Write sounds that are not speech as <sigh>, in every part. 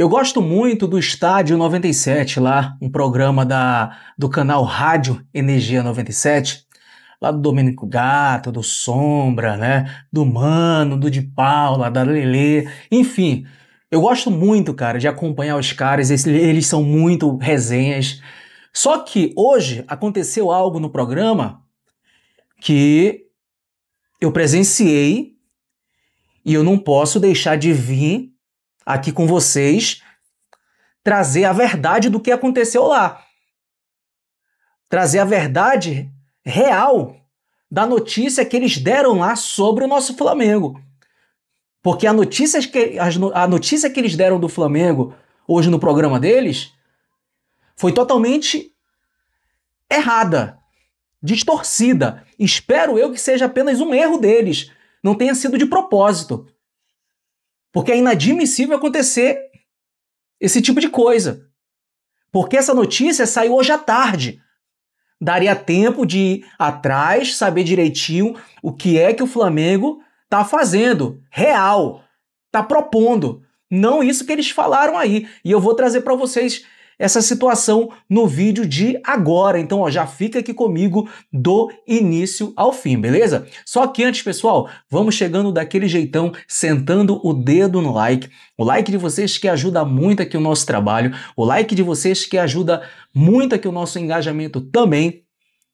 Eu gosto muito do Estádio 97, lá, um programa da, do canal Rádio Energia 97, lá do Domênico Gato, do Sombra, né? Do Mano, do De Paula, da Lelê, enfim. Eu gosto muito, cara, de acompanhar os caras, eles, eles são muito resenhas. Só que hoje aconteceu algo no programa que eu presenciei e eu não posso deixar de vir aqui com vocês, trazer a verdade do que aconteceu lá. Trazer a verdade real da notícia que eles deram lá sobre o nosso Flamengo. Porque a notícia que, a notícia que eles deram do Flamengo hoje no programa deles foi totalmente errada, distorcida. Espero eu que seja apenas um erro deles, não tenha sido de propósito. Porque é inadmissível acontecer esse tipo de coisa. Porque essa notícia saiu hoje à tarde. Daria tempo de ir atrás, saber direitinho o que é que o Flamengo tá fazendo, real, tá propondo. Não isso que eles falaram aí. E eu vou trazer para vocês essa situação no vídeo de agora. Então, ó, já fica aqui comigo do início ao fim, beleza? Só que antes, pessoal, vamos chegando daquele jeitão, sentando o dedo no like. O like de vocês que ajuda muito aqui o nosso trabalho, o like de vocês que ajuda muito aqui o nosso engajamento também.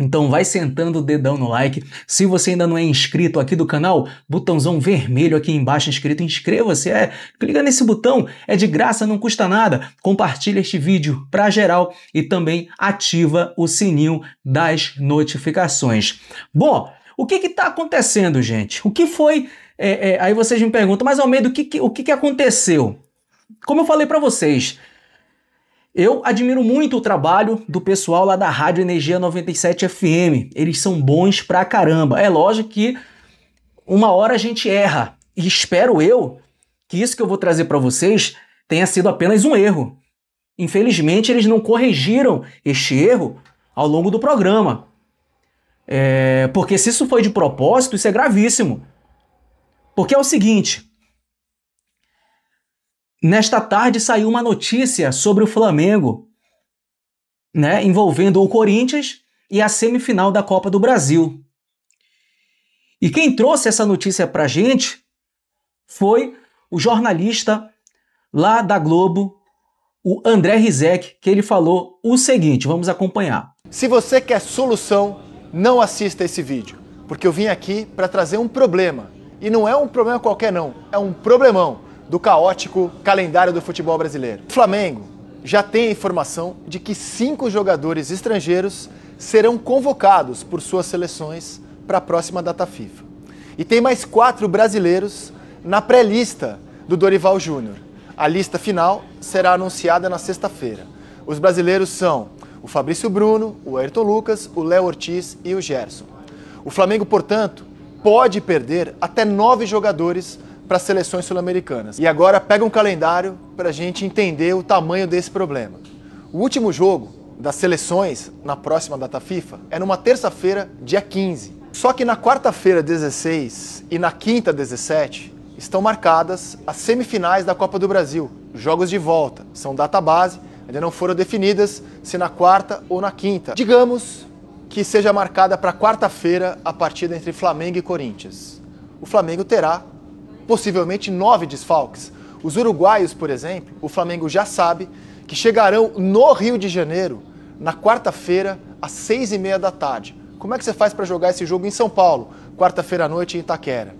Então vai sentando o dedão no like. Se você ainda não é inscrito aqui do canal, botãozão vermelho aqui embaixo inscrito, inscreva-se. É, clica nesse botão, é de graça, não custa nada. Compartilha este vídeo para geral e também ativa o sininho das notificações. Bom, o que está acontecendo, gente? O que foi? É, é, aí vocês me perguntam, mas ao meio que, que o que, que aconteceu? Como eu falei para vocês, eu admiro muito o trabalho do pessoal lá da Rádio Energia 97 FM. Eles são bons pra caramba. É lógico que uma hora a gente erra. E espero eu que isso que eu vou trazer para vocês tenha sido apenas um erro. Infelizmente, eles não corrigiram este erro ao longo do programa. É... porque se isso foi de propósito, isso é gravíssimo. Porque é o seguinte: Nesta tarde saiu uma notícia sobre o Flamengo, né, envolvendo o Corinthians e a semifinal da Copa do Brasil. E quem trouxe essa notícia para gente foi o jornalista lá da Globo, o André Rizek, que ele falou o seguinte: vamos acompanhar. Se você quer solução, não assista esse vídeo, porque eu vim aqui para trazer um problema. E não é um problema qualquer, não, é um problemão do caótico calendário do futebol brasileiro. O Flamengo já tem a informação de que cinco jogadores estrangeiros serão convocados por suas seleções para a próxima data FIFA. E tem mais quatro brasileiros na pré-lista do Dorival Júnior. A lista final será anunciada na sexta-feira. Os brasileiros são o Fabrício Bruno, o Ayrton Lucas, o Léo Ortiz e o Gerson. O Flamengo, portanto, pode perder até nove jogadores para as seleções sul-americanas. E agora pega um calendário para a gente entender o tamanho desse problema. O último jogo das seleções na próxima data FIFA é numa terça-feira, dia 15. Só que na quarta-feira, 16 e na quinta, 17, estão marcadas as semifinais da Copa do Brasil, jogos de volta. São data base, ainda não foram definidas se na quarta ou na quinta. Digamos que seja marcada para quarta-feira a partida entre Flamengo e Corinthians. O Flamengo terá possivelmente nove desfalques. Os uruguaios, por exemplo, o Flamengo já sabe que chegarão no Rio de Janeiro na quarta-feira às seis e meia da tarde. Como é que você faz para jogar esse jogo em São Paulo, quarta-feira à noite em Itaquera?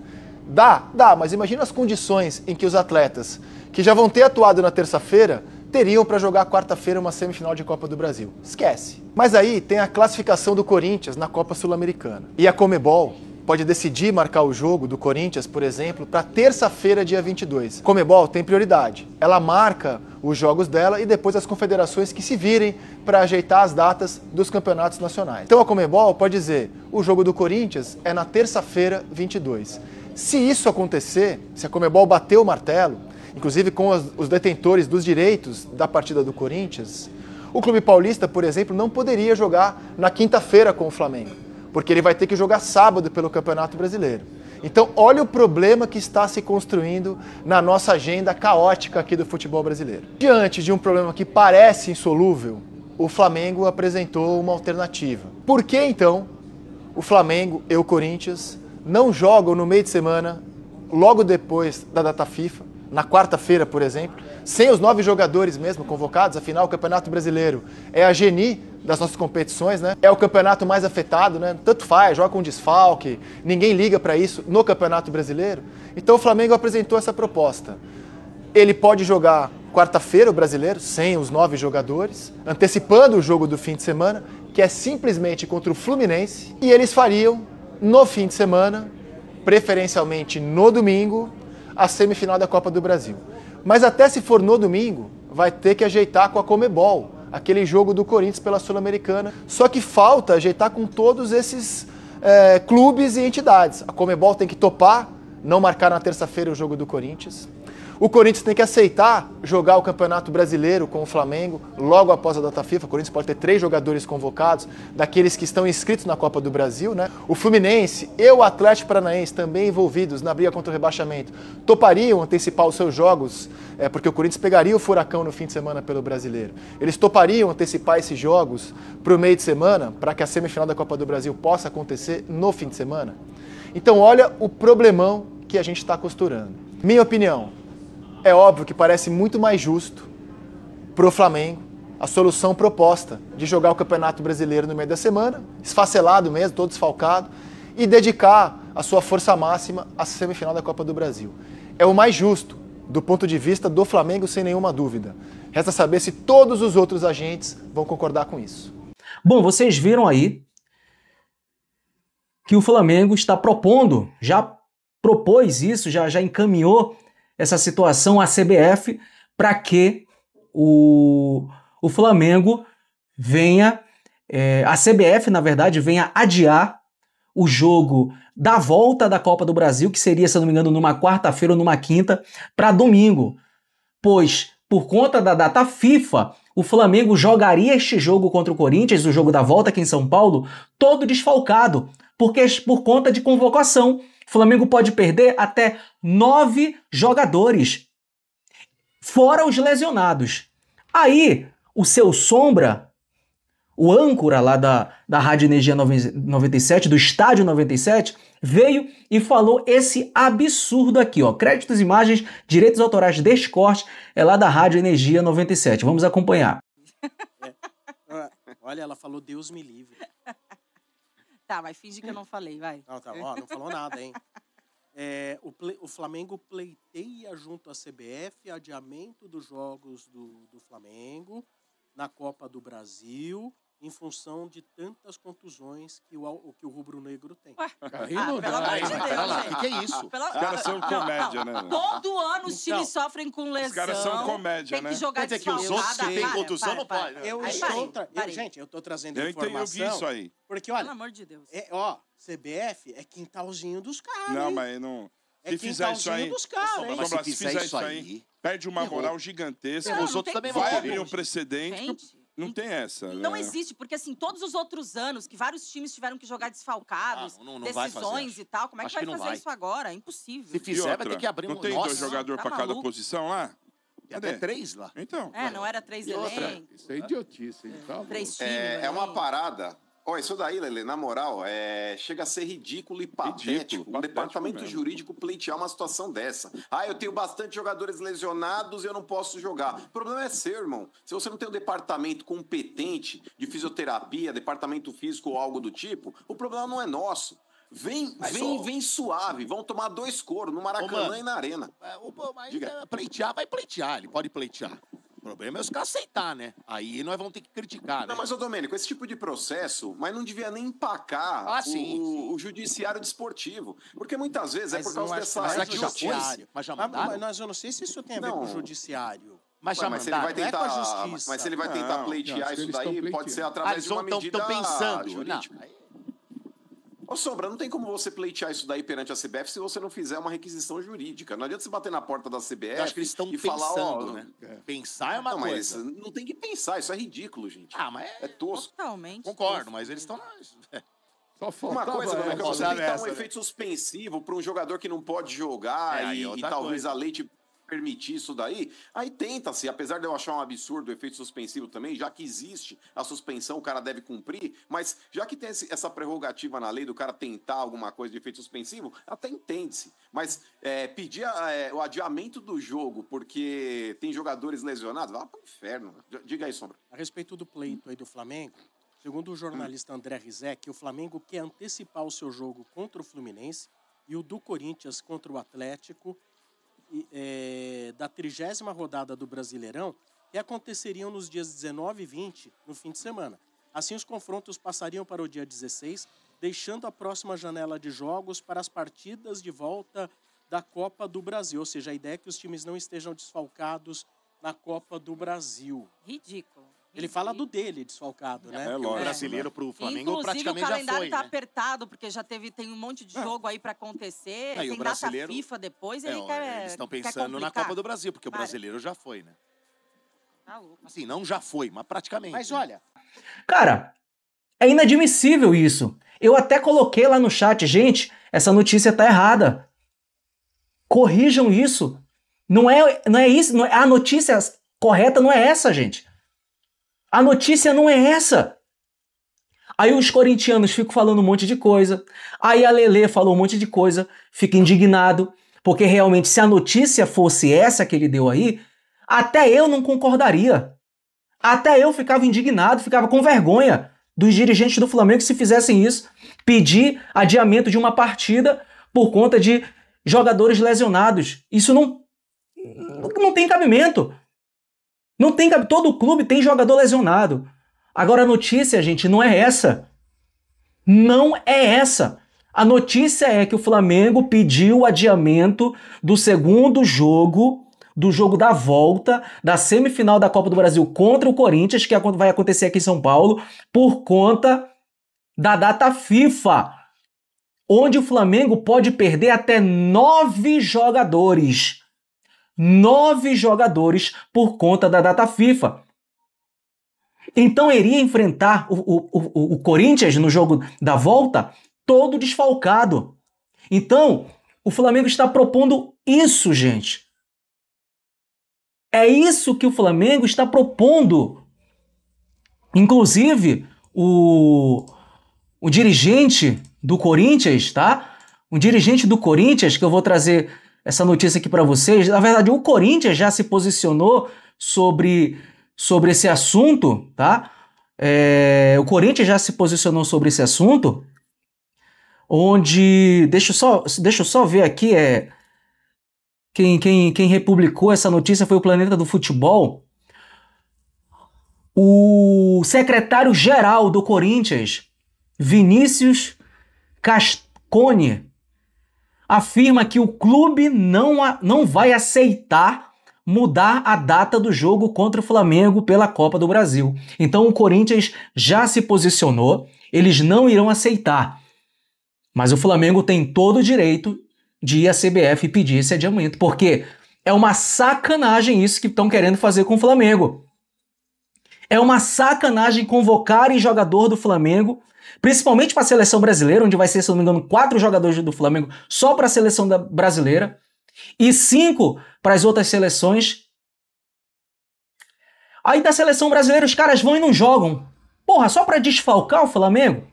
Dá, dá, mas imagina as condições em que os atletas que já vão ter atuado na terça-feira teriam para jogar quarta-feira uma semifinal de Copa do Brasil. Esquece. Mas aí tem a classificação do Corinthians na Copa Sul-Americana. E a Comebol pode decidir marcar o jogo do Corinthians, por exemplo, para terça-feira, dia 22. Comebol tem prioridade. Ela marca os jogos dela e depois as confederações que se virem para ajeitar as datas dos campeonatos nacionais. Então a Comebol pode dizer: o jogo do Corinthians é na terça-feira, 22. Se isso acontecer, se a Comebol bater o martelo, inclusive com os detentores dos direitos da partida do Corinthians, o Clube Paulista, por exemplo, não poderia jogar na quinta-feira com o Flamengo porque ele vai ter que jogar sábado pelo Campeonato Brasileiro. Então, olha o problema que está se construindo na nossa agenda caótica aqui do futebol brasileiro. Diante de um problema que parece insolúvel, o Flamengo apresentou uma alternativa. Por que então o Flamengo e o Corinthians não jogam no meio de semana, logo depois da data FIFA, na quarta-feira, por exemplo, sem os nove jogadores mesmo convocados? Afinal, o Campeonato Brasileiro é a Geni das nossas competições, né? É o campeonato mais afetado, né? Tanto faz, joga com desfalque, ninguém liga para isso no Campeonato Brasileiro. Então o Flamengo apresentou essa proposta. Ele pode jogar quarta-feira o Brasileiro sem os nove jogadores, antecipando o jogo do fim de semana, que é simplesmente contra o Fluminense, e eles fariam no fim de semana, preferencialmente no domingo, a semifinal da Copa do Brasil. Mas até se for no domingo, vai ter que ajeitar com a Comebol aquele jogo do Corinthians pela Sul-Americana. Só que falta ajeitar com todos esses é, clubes e entidades. A Comebol tem que topar, não marcar na terça-feira o jogo do Corinthians. O Corinthians tem que aceitar jogar o Campeonato Brasileiro com o Flamengo logo após a data FIFA. O Corinthians pode ter três jogadores convocados, daqueles que estão inscritos na Copa do Brasil, né? O Fluminense e o Atlético Paranaense, também envolvidos na briga contra o rebaixamento, topariam antecipar os seus jogos, é, porque o Corinthians pegaria o furacão no fim de semana pelo brasileiro. Eles topariam antecipar esses jogos para o meio de semana, para que a semifinal da Copa do Brasil possa acontecer no fim de semana. Então, olha o problemão que a gente está costurando. Minha opinião, é óbvio que parece muito mais justo para o Flamengo a solução proposta de jogar o Campeonato Brasileiro no meio da semana, esfacelado mesmo, todo desfalcado, e dedicar a sua força máxima à semifinal da Copa do Brasil. É o mais justo do ponto de vista do Flamengo, sem nenhuma dúvida. Resta saber se todos os outros agentes vão concordar com isso. Bom, vocês viram aí que o Flamengo está propondo, já propôs isso, já, já encaminhou essa situação à CBF para que o, o Flamengo venha, é, a CBF, na verdade, venha adiar o jogo da volta da Copa do Brasil, que seria, se não me engano, numa quarta-feira ou numa quinta, para domingo. Pois, por conta da data FIFA, o Flamengo jogaria este jogo contra o Corinthians, o jogo da volta aqui em São Paulo, todo desfalcado, porque por conta de convocação. Flamengo pode perder até nove jogadores, fora os lesionados. Aí, o seu sombra, o âncora lá da, da Rádio Energia 97, do Estádio 97, veio e falou esse absurdo aqui, ó. Créditos, imagens, direitos autorais deste corte é lá da Rádio Energia 97. Vamos acompanhar. <laughs> É. Olha, ela falou Deus me livre. Tá, vai, finge que eu não falei, vai. Não, tá, ó, não falou nada, hein? É, o, o, Flamengo pleiteia junto à CBF adiamento dos jogos do, do Flamengo na Copa do Brasil em função de tantas contusões que o, que o rubro-negro tem. Ué? Tá ah, de Deus, o que, é isso? Ah, Pela... Os caras são ah, comédia, né? não, não. né? Todo ano os times então, sofrem com lesão. Os caras são comédia, né? Tem que né? jogar de dizer que os outros que têm contusão não podem. Eu estou... Tra... Eu, gente, eu estou trazendo eu informação. eu vi isso aí. Porque, olha... Pelo amor de Deus. É, ó, CBF é quintalzinho dos caras, Não, mas não... É se fizer isso aí, dos caras, hein? Mas se fizer isso aí, perde uma moral gigantesca. Os outros também vão abrir um precedente. Não tem essa. Não né? existe, porque assim, todos os outros anos que vários times tiveram que jogar desfalcados, ah, não, não decisões fazer, e tal, como é que vai que fazer vai. isso agora? É impossível. Se fizer, outra, vai ter que abrir um... Não tem Nossa, dois jogadores tá para cada posição lá? E até três lá. Então. É, não era três elencos. Isso é idiotice, hein? Tá três times. É, é uma né? parada Pô, isso daí, Lele, na moral, é... chega a ser ridículo e patético. Ridículo, o departamento mesmo. jurídico pleitear uma situação dessa. Ah, eu tenho bastante jogadores lesionados e eu não posso jogar. O problema é seu, irmão. Se você não tem um departamento competente de fisioterapia, departamento físico ou algo do tipo, o problema não é nosso. Vem, vem, só... vem suave. Vão tomar dois coros no Maracanã Ô, e na Arena. É, o, mas Diga. É, pleitear, vai pleitear. Ele pode pleitear. O problema é os caras aceitar, né? Aí nós vamos ter que criticar. Né? Não, mas, ô Domênico, esse tipo de processo, mas não devia nem empacar ah, o, sim. o, judiciário desportivo. Porque muitas vezes é mas é por causa dessa mas aqui justiça. Mas já mandaram? Mas, mas eu não sei se isso tem a ver não. com o judiciário. Mas já mas mandaram, tentar, é com a justiça. Mas se ele vai tentar não, pleitear não, isso daí, pode ser através ah, de uma medida tão pensando. Jurídica. Não, aí... Ô Sombra, não tem como você pleitear isso daí perante a CBF se você não fizer uma requisição jurídica. Não adianta você bater na porta da CBF acho que eles estão e pensando, falar, ó, né? É. Pensar é uma não, coisa. Mas não tem que pensar, isso é ridículo, gente. Ah, mas é, é tosco. Totalmente. Concordo, tosco. mas eles estão. uma coisa, Domenica, é, você tem que dar um né? efeito suspensivo para um jogador que não pode jogar é, é e, e talvez coisa. a lei te permitir isso daí, aí tenta-se, apesar de eu achar um absurdo o efeito suspensivo também, já que existe a suspensão, o cara deve cumprir, mas já que tem essa prerrogativa na lei do cara tentar alguma coisa de efeito suspensivo, até entende-se. Mas é, pedir é, o adiamento do jogo porque tem jogadores lesionados, vai pro inferno. Né? Diga aí, Sombra. A respeito do pleito aí do Flamengo, segundo o jornalista André Rizek, o Flamengo quer antecipar o seu jogo contra o Fluminense e o do Corinthians contra o Atlético é, da trigésima rodada do Brasileirão que aconteceriam nos dias 19 e 20, no fim de semana. Assim, os confrontos passariam para o dia 16, deixando a próxima janela de jogos para as partidas de volta da Copa do Brasil. Ou seja, a ideia é que os times não estejam desfalcados na Copa do Brasil. Ridículo. Ele fala do dele desfalcado, né? É, lógico. O brasileiro para o Flamengo Inclusive, praticamente já foi, o calendário está né? apertado, porque já teve, tem um monte de é. jogo aí para acontecer. e tem o brasileiro, data FIFA depois, ele é, quer Eles estão pensando na Copa do Brasil, porque Para. o brasileiro já foi, né? Tá louco. Assim, não já foi, mas praticamente. Mas né? olha... Cara, é inadmissível isso. Eu até coloquei lá no chat, gente, essa notícia tá errada. Corrijam isso. Não é, não é isso. Não é, a notícia correta não é essa, gente. A notícia não é essa. Aí os corintianos ficam falando um monte de coisa. Aí a Lele falou um monte de coisa, fica indignado, porque realmente se a notícia fosse essa que ele deu aí, até eu não concordaria. Até eu ficava indignado, ficava com vergonha dos dirigentes do Flamengo que se fizessem isso, pedir adiamento de uma partida por conta de jogadores lesionados. Isso não não tem cabimento. Não tem, todo clube tem jogador lesionado. Agora a notícia, gente, não é essa. Não é essa. A notícia é que o Flamengo pediu o adiamento do segundo jogo, do jogo da volta, da semifinal da Copa do Brasil contra o Corinthians, que é vai acontecer aqui em São Paulo, por conta da data FIFA, onde o Flamengo pode perder até nove jogadores nove jogadores por conta da data FIFA. Então iria enfrentar o, o, o, o Corinthians no jogo da volta todo desfalcado. Então, o Flamengo está propondo isso, gente. É isso que o Flamengo está propondo. Inclusive, o, o dirigente do Corinthians, tá? O dirigente do Corinthians, que eu vou trazer essa notícia aqui para vocês. Na verdade, o Corinthians já se posicionou sobre, sobre esse assunto, tá? É, o Corinthians já se posicionou sobre esse assunto, onde. Deixa eu só, deixa eu só ver aqui. É, quem, quem, quem republicou essa notícia foi o Planeta do Futebol. O secretário-geral do Corinthians, Vinícius Cascone, afirma que o clube não, a, não vai aceitar mudar a data do jogo contra o Flamengo pela Copa do Brasil. Então o Corinthians já se posicionou, eles não irão aceitar. Mas o Flamengo tem todo o direito de ir à CBF e pedir esse adiamento, porque é uma sacanagem isso que estão querendo fazer com o Flamengo. É uma sacanagem convocarem jogador do Flamengo, principalmente para a seleção brasileira, onde vai ser, se não me engano, quatro jogadores do Flamengo só para a seleção brasileira e cinco para as outras seleções. Aí da seleção brasileira os caras vão e não jogam. Porra, só para desfalcar o Flamengo?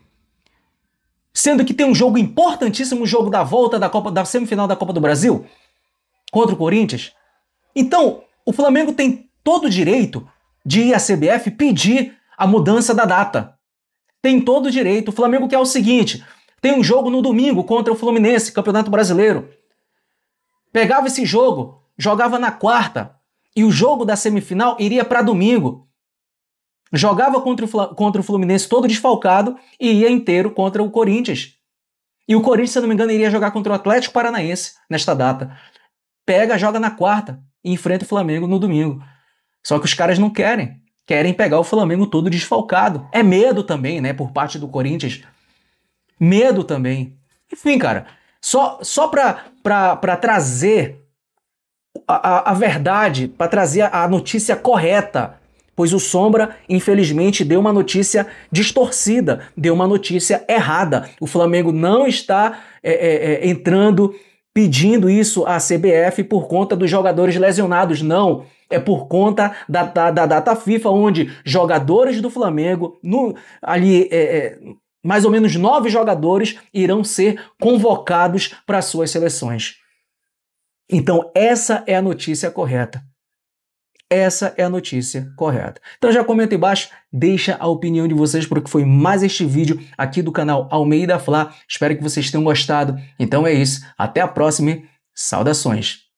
Sendo que tem um jogo importantíssimo, um jogo da volta da Copa da semifinal da Copa do Brasil contra o Corinthians. Então, o Flamengo tem todo o direito de ir à CBF pedir a mudança da data. Tem todo o direito. O Flamengo quer o seguinte: tem um jogo no domingo contra o Fluminense, Campeonato Brasileiro. Pegava esse jogo, jogava na quarta e o jogo da semifinal iria para domingo. Jogava contra o, contra o Fluminense todo desfalcado e ia inteiro contra o Corinthians. E o Corinthians, se não me engano, iria jogar contra o Atlético Paranaense nesta data. Pega, joga na quarta e enfrenta o Flamengo no domingo. Só que os caras não querem. Querem pegar o Flamengo todo desfalcado. É medo também, né, por parte do Corinthians. Medo também. Enfim, cara, só, só pra, pra, pra trazer a, a, a verdade, para trazer a, a notícia correta pois o Sombra, infelizmente, deu uma notícia distorcida, deu uma notícia errada. O Flamengo não está é, é, é entrando pedindo isso à CBF por conta dos jogadores lesionados. Não, é por conta da, da, da data FIFA, onde jogadores do Flamengo, no, ali. É, é, mais ou menos nove jogadores irão ser convocados para suas seleções. Então, essa é a notícia correta. Essa é a notícia correta. Então já comenta embaixo, deixa a opinião de vocês o que foi mais este vídeo aqui do canal Almeida Fla. Espero que vocês tenham gostado. Então é isso, até a próxima. Saudações.